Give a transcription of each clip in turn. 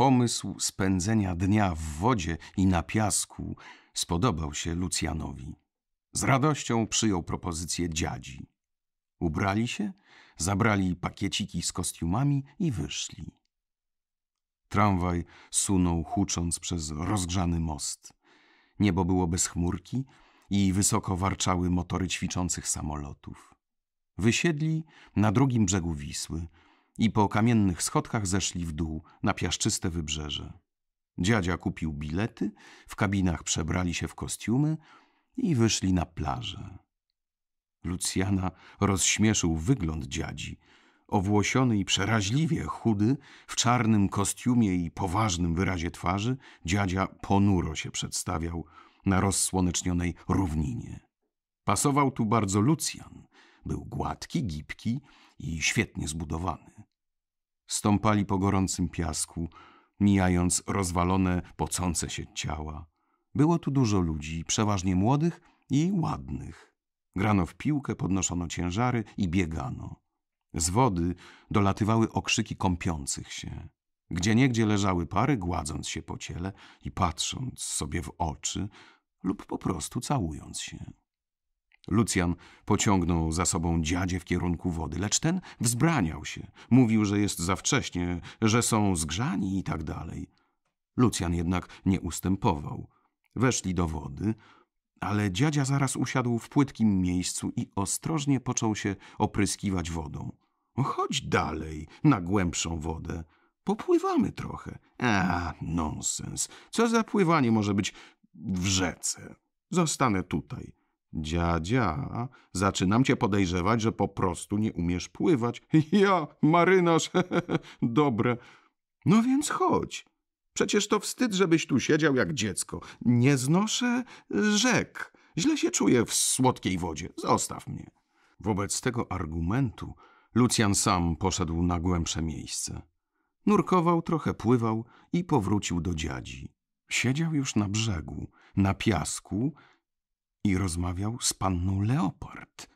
pomysł spędzenia dnia w wodzie i na piasku spodobał się Lucjanowi. Z radością przyjął propozycję dziadzi. Ubrali się, zabrali pakieciki z kostiumami i wyszli. Tramwaj sunął hucząc przez rozgrzany most. Niebo było bez chmurki i wysoko warczały motory ćwiczących samolotów. Wysiedli na drugim brzegu Wisły – i po kamiennych schodkach zeszli w dół na piaszczyste wybrzeże. Dziadzia kupił bilety, w kabinach przebrali się w kostiumy i wyszli na plażę. Lucjana rozśmieszył wygląd dziadzi. Owłosiony i przeraźliwie chudy, w czarnym kostiumie i poważnym wyrazie twarzy, dziadzia ponuro się przedstawiał na rozsłonecznionej równinie. Pasował tu bardzo Lucjan. Był gładki, gibki i świetnie zbudowany. Stąpali po gorącym piasku, mijając rozwalone, pocące się ciała. Było tu dużo ludzi, przeważnie młodych i ładnych. Grano w piłkę, podnoszono ciężary i biegano. Z wody dolatywały okrzyki kąpiących się. Gdzieniegdzie leżały pary, gładząc się po ciele i patrząc sobie w oczy lub po prostu całując się. Lucjan pociągnął za sobą dziadzie w kierunku wody, lecz ten wzbraniał się. Mówił, że jest za wcześnie, że są zgrzani i tak dalej. Lucjan jednak nie ustępował. Weszli do wody, ale dziadzia zaraz usiadł w płytkim miejscu i ostrożnie począł się opryskiwać wodą. Chodź dalej, na głębszą wodę. Popływamy trochę. A, nonsens. Co za pływanie może być w rzece? Zostanę tutaj. Dziadzia, zaczynam cię podejrzewać, że po prostu nie umiesz pływać. Ja, marynarz, dobre. No więc chodź. Przecież to wstyd, żebyś tu siedział jak dziecko. Nie znoszę rzek. Źle się czuję w słodkiej wodzie. Zostaw mnie. Wobec tego argumentu Lucjan sam poszedł na głębsze miejsce. Nurkował, trochę pływał i powrócił do dziadzi. Siedział już na brzegu, na piasku i rozmawiał z panną Leopard.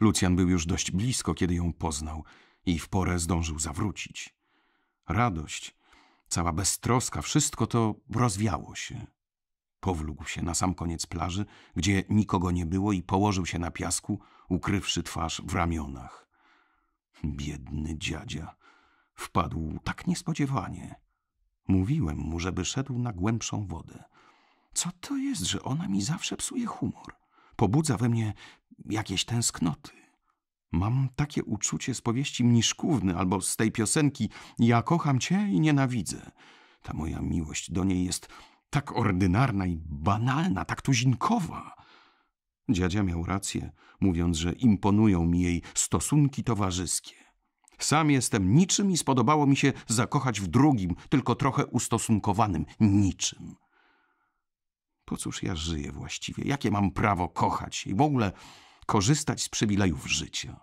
Lucjan był już dość blisko, kiedy ją poznał i w porę zdążył zawrócić. Radość, cała beztroska, wszystko to rozwiało się. Powlógł się na sam koniec plaży, gdzie nikogo nie było i położył się na piasku, ukrywszy twarz w ramionach. Biedny dziadzia. Wpadł tak niespodziewanie. Mówiłem mu, żeby szedł na głębszą wodę. Co to jest, że ona mi zawsze psuje humor? Pobudza we mnie jakieś tęsknoty. Mam takie uczucie z powieści Mniszkówny albo z tej piosenki Ja kocham cię i nienawidzę. Ta moja miłość do niej jest tak ordynarna i banalna, tak tuzinkowa. Dziadzia miał rację, mówiąc, że imponują mi jej stosunki towarzyskie. Sam jestem niczym i spodobało mi się zakochać w drugim, tylko trochę ustosunkowanym niczym. Po cóż ja żyję właściwie? Jakie mam prawo kochać i w ogóle korzystać z przywilejów życia?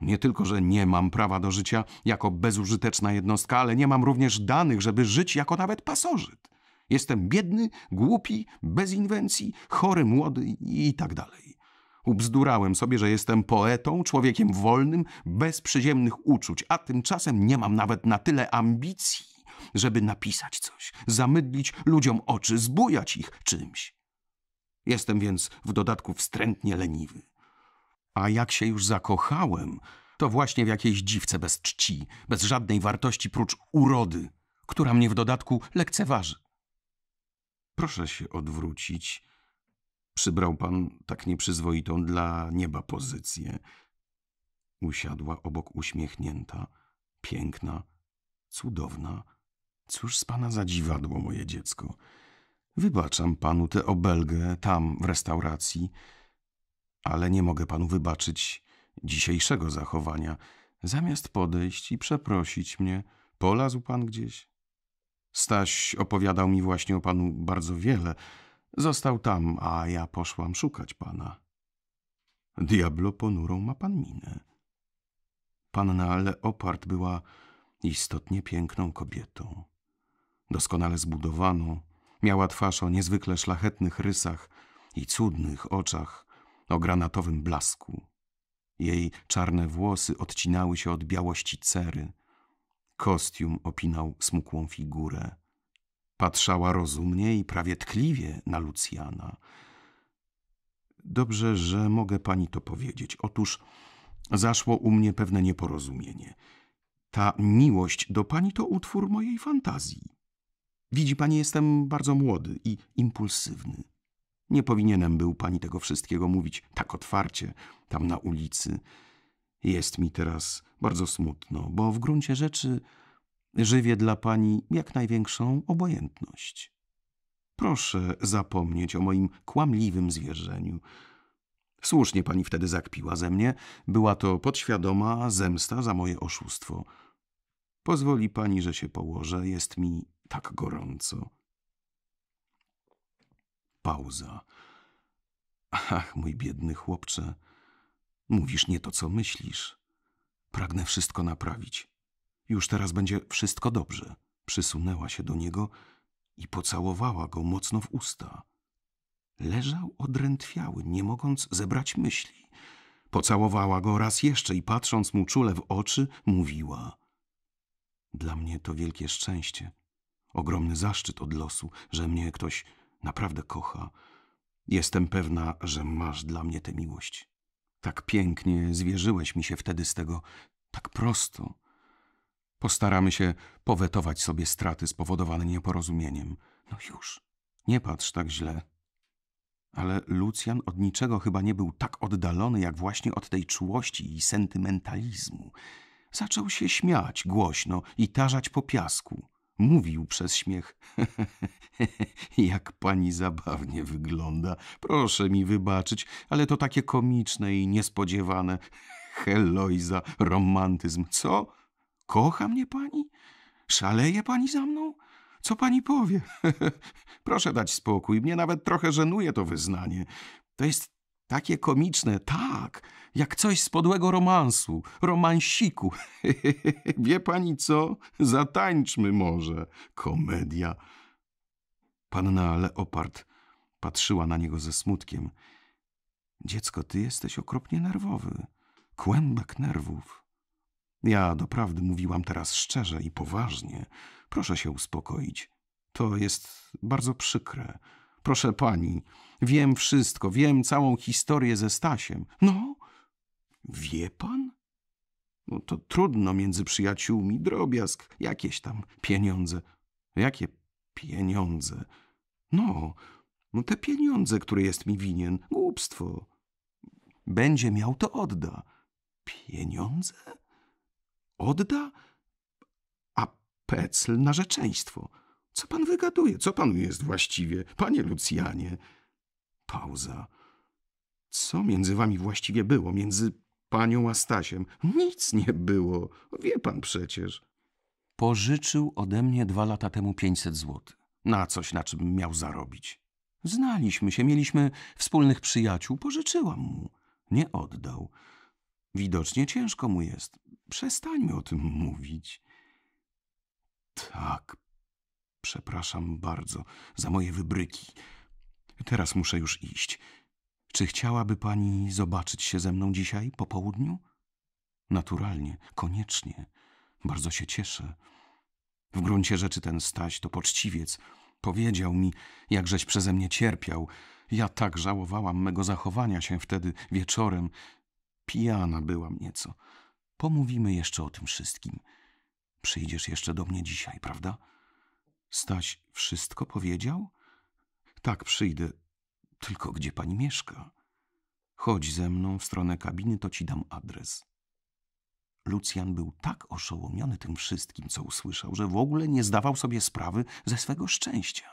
Nie tylko, że nie mam prawa do życia jako bezużyteczna jednostka, ale nie mam również danych, żeby żyć jako nawet pasożyt. Jestem biedny, głupi, bez inwencji, chory, młody i tak dalej. Ubzdurałem sobie, że jestem poetą, człowiekiem wolnym, bez przyziemnych uczuć, a tymczasem nie mam nawet na tyle ambicji, żeby napisać coś, zamydlić ludziom oczy, zbujać ich czymś. Jestem więc w dodatku wstrętnie leniwy. A jak się już zakochałem, to właśnie w jakiejś dziwce bez czci, bez żadnej wartości prócz urody, która mnie w dodatku lekceważy. Proszę się odwrócić. Przybrał pan tak nieprzyzwoitą dla nieba pozycję. Usiadła obok uśmiechnięta, piękna, cudowna, Cóż z pana za dziwadło, moje dziecko? Wybaczam panu tę obelgę tam, w restauracji, ale nie mogę panu wybaczyć dzisiejszego zachowania. Zamiast podejść i przeprosić mnie, polazł pan gdzieś? Staś opowiadał mi właśnie o panu bardzo wiele. Został tam, a ja poszłam szukać pana. Diablo ponurą ma pan minę. Panna Leopard była istotnie piękną kobietą doskonale zbudowaną, miała twarz o niezwykle szlachetnych rysach i cudnych oczach o granatowym blasku. Jej czarne włosy odcinały się od białości cery. Kostium opinał smukłą figurę. Patrzała rozumnie i prawie tkliwie na Lucjana. Dobrze, że mogę pani to powiedzieć. Otóż zaszło u mnie pewne nieporozumienie. Ta miłość do pani to utwór mojej fantazji. Widzi pani, jestem bardzo młody i impulsywny. Nie powinienem był pani tego wszystkiego mówić tak otwarcie, tam na ulicy. Jest mi teraz bardzo smutno, bo w gruncie rzeczy żywię dla pani jak największą obojętność. Proszę zapomnieć o moim kłamliwym zwierzeniu. Słusznie pani wtedy zakpiła ze mnie. Była to podświadoma zemsta za moje oszustwo. Pozwoli pani, że się położę. Jest mi tak gorąco. Pauza. Ach, mój biedny chłopcze, mówisz nie to, co myślisz. Pragnę wszystko naprawić. Już teraz będzie wszystko dobrze. Przysunęła się do niego i pocałowała go mocno w usta. Leżał odrętwiały, nie mogąc zebrać myśli. Pocałowała go raz jeszcze i patrząc mu czule w oczy, mówiła: Dla mnie to wielkie szczęście ogromny zaszczyt od losu, że mnie ktoś naprawdę kocha. Jestem pewna, że masz dla mnie tę miłość. Tak pięknie zwierzyłeś mi się wtedy z tego, tak prosto. Postaramy się powetować sobie straty spowodowane nieporozumieniem. No już, nie patrz tak źle. Ale Lucjan od niczego chyba nie był tak oddalony, jak właśnie od tej czułości i sentymentalizmu. Zaczął się śmiać głośno i tarzać po piasku. Mówił przez śmiech. Jak pani zabawnie wygląda. Proszę mi wybaczyć, ale to takie komiczne i niespodziewane. Heloiza, romantyzm. Co? Kocha mnie pani? Szaleje pani za mną? Co pani powie? Proszę dać spokój. Mnie nawet trochę żenuje to wyznanie. To jest takie komiczne, tak, jak coś z podłego romansu, romansiku. Wie pani co? Zatańczmy może. Komedia. Panna Leopard patrzyła na niego ze smutkiem. Dziecko, ty jesteś okropnie nerwowy. Kłębek nerwów. Ja doprawdy mówiłam teraz szczerze i poważnie. Proszę się uspokoić. To jest bardzo przykre. Proszę pani, wiem wszystko, wiem całą historię ze Stasiem. No, wie pan? No to trudno między przyjaciółmi, drobiazg, jakieś tam pieniądze. Jakie pieniądze? No, no te pieniądze, które jest mi winien. Głupstwo. Będzie miał, to odda. Pieniądze? Odda? A pecl na rzeczeństwo. Co pan wygaduje? Co panu jest właściwie? Panie Lucjanie. Pauza. Co między wami właściwie było? Między panią a Stasiem? Nic nie było. Wie pan przecież. Pożyczył ode mnie dwa lata temu 500 złotych. Na coś, na czym miał zarobić. Znaliśmy się, mieliśmy wspólnych przyjaciół. Pożyczyłam mu. Nie oddał. Widocznie ciężko mu jest. Przestańmy o tym mówić. Tak, Przepraszam bardzo za moje wybryki. Teraz muszę już iść. Czy chciałaby pani zobaczyć się ze mną dzisiaj po południu? Naturalnie, koniecznie. Bardzo się cieszę. W gruncie rzeczy ten Staś to poczciwiec. Powiedział mi, jakżeś przeze mnie cierpiał. Ja tak żałowałam mego zachowania się wtedy wieczorem. Pijana byłam nieco. Pomówimy jeszcze o tym wszystkim. Przyjdziesz jeszcze do mnie dzisiaj, prawda? Staś wszystko powiedział? Tak, przyjdę. Tylko gdzie pani mieszka? Chodź ze mną w stronę kabiny, to ci dam adres. Lucjan był tak oszołomiony tym wszystkim, co usłyszał, że w ogóle nie zdawał sobie sprawy ze swego szczęścia.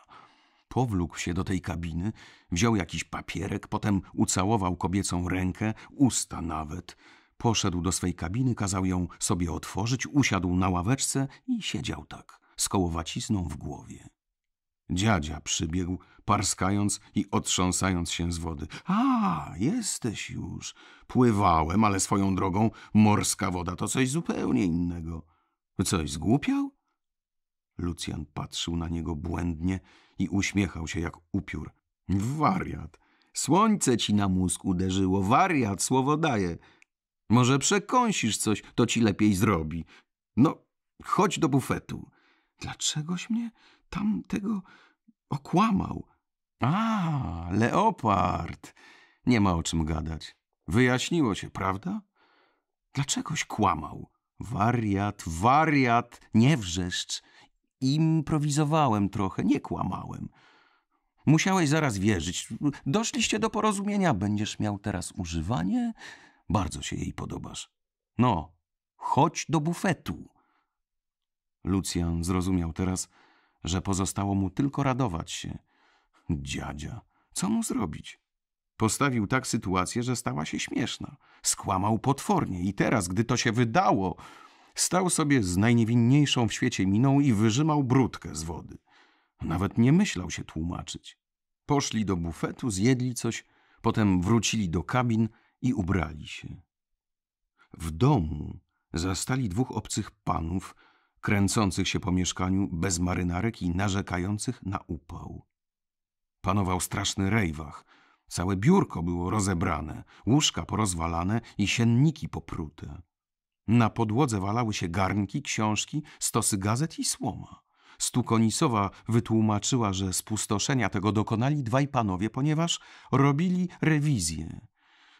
Powlókł się do tej kabiny, wziął jakiś papierek, potem ucałował kobiecą rękę, usta nawet. Poszedł do swej kabiny, kazał ją sobie otworzyć, usiadł na ławeczce i siedział tak z kołowacizną w głowie. Dziadzia przybiegł, parskając i otrząsając się z wody. A, jesteś już. Pływałem, ale swoją drogą morska woda to coś zupełnie innego. Coś zgłupiał? Lucjan patrzył na niego błędnie i uśmiechał się jak upiór. Wariat. Słońce ci na mózg uderzyło. Wariat, słowo daję. Może przekąsisz coś, to ci lepiej zrobi. No, chodź do bufetu. Dlaczegoś mnie tamtego okłamał? A, leopard! Nie ma o czym gadać. Wyjaśniło się, prawda? Dlaczegoś kłamał? Wariat, wariat, nie wrzeszcz. Improwizowałem trochę, nie kłamałem. Musiałeś zaraz wierzyć. Doszliście do porozumienia, będziesz miał teraz używanie. Bardzo się jej podobasz. No, chodź do bufetu. Lucjan zrozumiał teraz, że pozostało mu tylko radować się. Dziadzia, co mu zrobić? Postawił tak sytuację, że stała się śmieszna. Skłamał potwornie i teraz, gdy to się wydało, stał sobie z najniewinniejszą w świecie miną i wyrzymał brudkę z wody. Nawet nie myślał się tłumaczyć. Poszli do bufetu, zjedli coś, potem wrócili do kabin i ubrali się. W domu zastali dwóch obcych panów, kręcących się po mieszkaniu bez marynarek i narzekających na upał. Panował straszny rejwach. Całe biurko było rozebrane, łóżka porozwalane i sienniki poprute. Na podłodze walały się garnki, książki, stosy gazet i słoma. Stukonisowa wytłumaczyła, że spustoszenia tego dokonali dwaj panowie, ponieważ robili rewizję.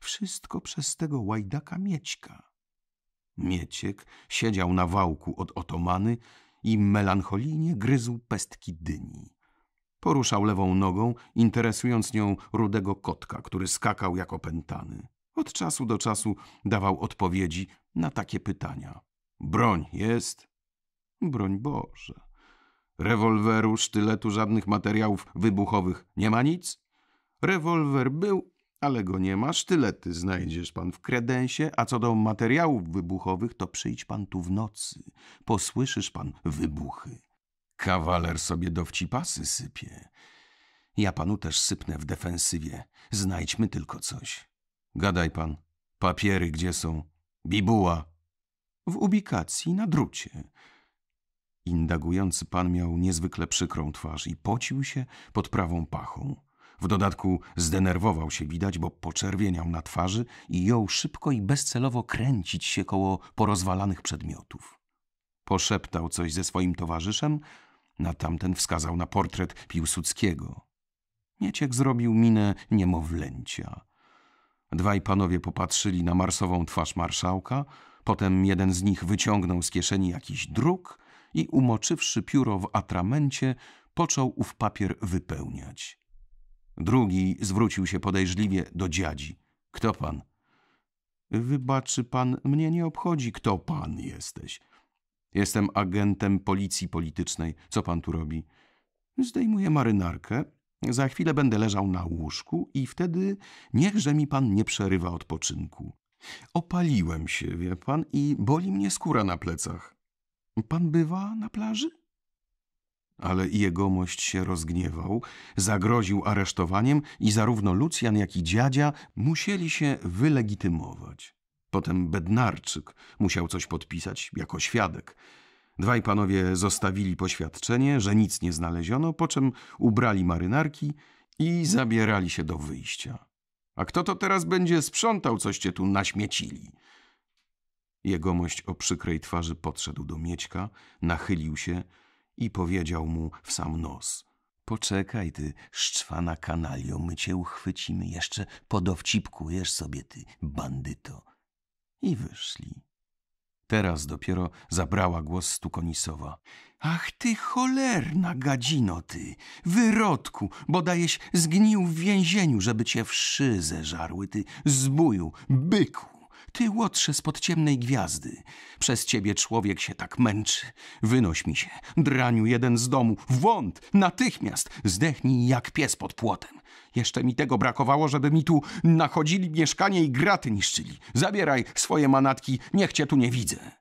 Wszystko przez tego łajdaka Miećka. Mieciek siedział na wałku od otomany i melancholijnie gryzł pestki dyni. Poruszał lewą nogą, interesując nią rudego kotka, który skakał jak opętany. Od czasu do czasu dawał odpowiedzi na takie pytania. Broń jest? Broń Boże. Rewolweru, sztyletu, żadnych materiałów wybuchowych nie ma nic? Rewolwer był, ale go nie ma. Sztylety znajdziesz pan w kredensie, a co do materiałów wybuchowych, to przyjdź pan tu w nocy. Posłyszysz pan wybuchy. Kawaler sobie dowcipasy sypie. Ja panu też sypnę w defensywie. Znajdźmy tylko coś. Gadaj pan. Papiery gdzie są? Bibuła. W ubikacji na drucie. Indagujący pan miał niezwykle przykrą twarz i pocił się pod prawą pachą. W dodatku zdenerwował się widać, bo poczerwieniał na twarzy i jął szybko i bezcelowo kręcić się koło porozwalanych przedmiotów. Poszeptał coś ze swoim towarzyszem, na tamten wskazał na portret Piłsudskiego. Nieciek zrobił minę niemowlęcia. Dwaj panowie popatrzyli na marsową twarz marszałka, potem jeden z nich wyciągnął z kieszeni jakiś druk i umoczywszy pióro w atramencie, począł ów papier wypełniać. Drugi zwrócił się podejrzliwie do dziadzi. Kto pan? Wybaczy pan, mnie nie obchodzi, kto pan jesteś. Jestem agentem policji politycznej. Co pan tu robi? Zdejmuję marynarkę. Za chwilę będę leżał na łóżku i wtedy niechże mi pan nie przerywa odpoczynku. Opaliłem się, wie pan, i boli mnie skóra na plecach. Pan bywa na plaży? Ale jegomość się rozgniewał, zagroził aresztowaniem i zarówno Lucjan, jak i dziadzia musieli się wylegitymować. Potem Bednarczyk musiał coś podpisać jako świadek. Dwaj panowie zostawili poświadczenie, że nic nie znaleziono, po czym ubrali marynarki i zabierali się do wyjścia. A kto to teraz będzie sprzątał, coście tu naśmiecili? Jegomość o przykrej twarzy podszedł do Miećka, nachylił się, i powiedział mu w sam nos. Poczekaj ty, szczwana kanalio, my cię uchwycimy, jeszcze podowcipkujesz sobie ty, bandyto. I wyszli. Teraz dopiero zabrała głos Stukonisowa. Ach ty cholerna gadzino ty, wyrodku, bodajeś zgnił w więzieniu, żeby cię wszy zeżarły ty, zbuju, byku. Ty, łotrze spod ciemnej gwiazdy, przez ciebie człowiek się tak męczy. Wynoś mi się, draniu jeden z domu, wąt, natychmiast, zdechnij jak pies pod płotem. Jeszcze mi tego brakowało, żeby mi tu nachodzili mieszkanie i graty niszczyli. Zabieraj swoje manatki, niech cię tu nie widzę.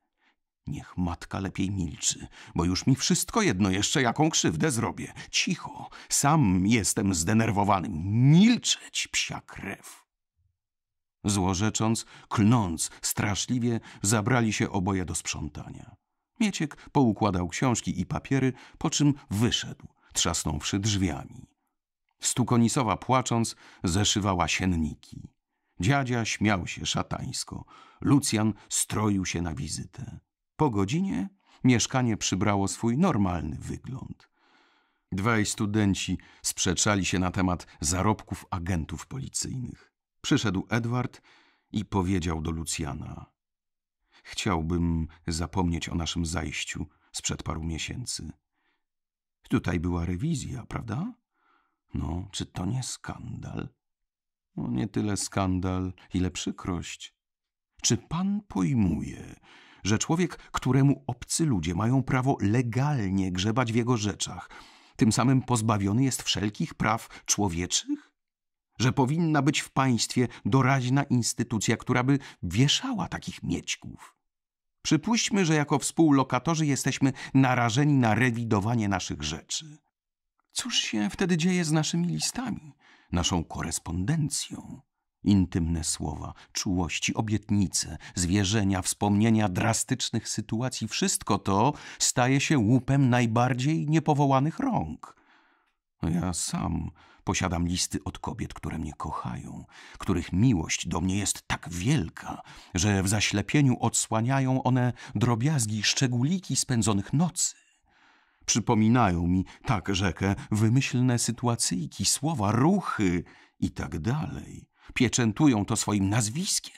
Niech matka lepiej milczy, bo już mi wszystko jedno jeszcze jaką krzywdę zrobię. Cicho, sam jestem zdenerwowany. Milczeć, psia krew. Złorzecząc, klnąc straszliwie, zabrali się oboje do sprzątania. Mieciek poukładał książki i papiery, po czym wyszedł, trzasnąwszy drzwiami. Stukonisowa płacząc, zeszywała sienniki. Dziadzia śmiał się szatańsko. Lucjan stroił się na wizytę. Po godzinie mieszkanie przybrało swój normalny wygląd. Dwaj studenci sprzeczali się na temat zarobków agentów policyjnych. Przyszedł Edward i powiedział do Lucjana: Chciałbym zapomnieć o naszym zajściu sprzed paru miesięcy. Tutaj była rewizja, prawda? No, czy to nie skandal? No, nie tyle skandal, ile przykrość. Czy pan pojmuje, że człowiek, któremu obcy ludzie mają prawo legalnie grzebać w jego rzeczach, tym samym pozbawiony jest wszelkich praw człowieczych? że powinna być w państwie doraźna instytucja, która by wieszała takich miećków. Przypuśćmy, że jako współlokatorzy jesteśmy narażeni na rewidowanie naszych rzeczy. Cóż się wtedy dzieje z naszymi listami, naszą korespondencją? Intymne słowa, czułości, obietnice, zwierzenia, wspomnienia drastycznych sytuacji wszystko to staje się łupem najbardziej niepowołanych rąk. No ja sam Posiadam listy od kobiet, które mnie kochają, których miłość do mnie jest tak wielka, że w zaślepieniu odsłaniają one drobiazgi i szczególiki spędzonych nocy. Przypominają mi tak rzekę, wymyślne sytuacyjki, słowa, ruchy i tak dalej. Pieczętują to swoim nazwiskiem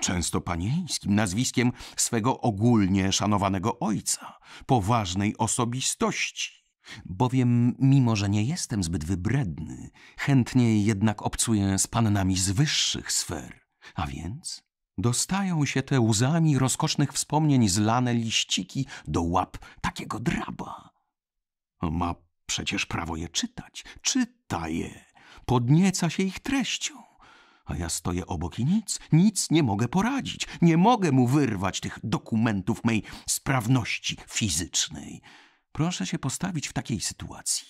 często panieńskim, nazwiskiem swego ogólnie szanowanego ojca, poważnej osobistości. Bowiem, mimo że nie jestem zbyt wybredny, chętniej jednak obcuję z pannami z wyższych sfer. A więc dostają się te łzami rozkosznych wspomnień zlane liściki do łap takiego draba. Ma przecież prawo je czytać, czyta je, podnieca się ich treścią. A ja stoję obok i nic, nic nie mogę poradzić, nie mogę mu wyrwać tych dokumentów mej sprawności fizycznej. Proszę się postawić w takiej sytuacji.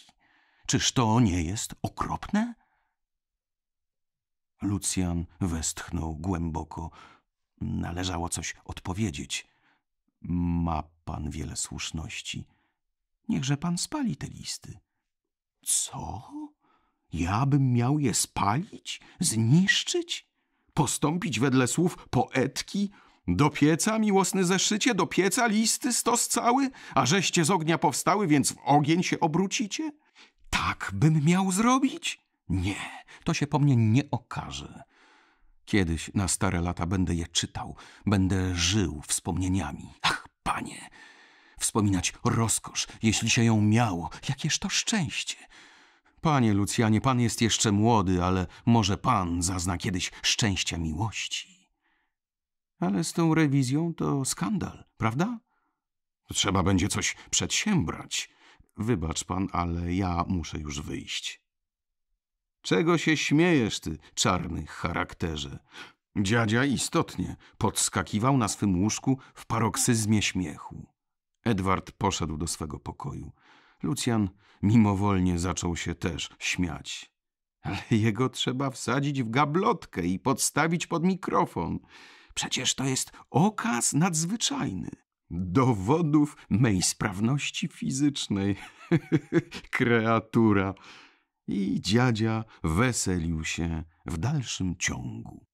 Czyż to nie jest okropne? Lucjan westchnął głęboko. Należało coś odpowiedzieć. Ma pan wiele słuszności. Niechże pan spali te listy. Co? Ja bym miał je spalić? Zniszczyć? Postąpić wedle słów poetki, do pieca, miłosny zeszycie, do pieca listy stos cały, a żeście z ognia powstały, więc w ogień się obrócicie? Tak bym miał zrobić? Nie, to się po mnie nie okaże. Kiedyś na stare lata będę je czytał, będę żył wspomnieniami. Ach, panie! Wspominać rozkosz, jeśli się ją miało, jakież to szczęście! Panie Lucjanie, pan jest jeszcze młody, ale może pan zazna kiedyś szczęścia miłości. Ale z tą rewizją to skandal, prawda? Trzeba będzie coś przedsiębrać. Wybacz pan, ale ja muszę już wyjść. Czego się śmiejesz, ty czarny charakterze? Dziadzia istotnie podskakiwał na swym łóżku w paroksyzmie śmiechu. Edward poszedł do swego pokoju. Lucjan mimowolnie zaczął się też śmiać. Ale jego trzeba wsadzić w gablotkę i podstawić pod mikrofon. Przecież to jest okaz nadzwyczajny. Dowodów mej sprawności fizycznej. Kreatura. I dziadzia weselił się w dalszym ciągu.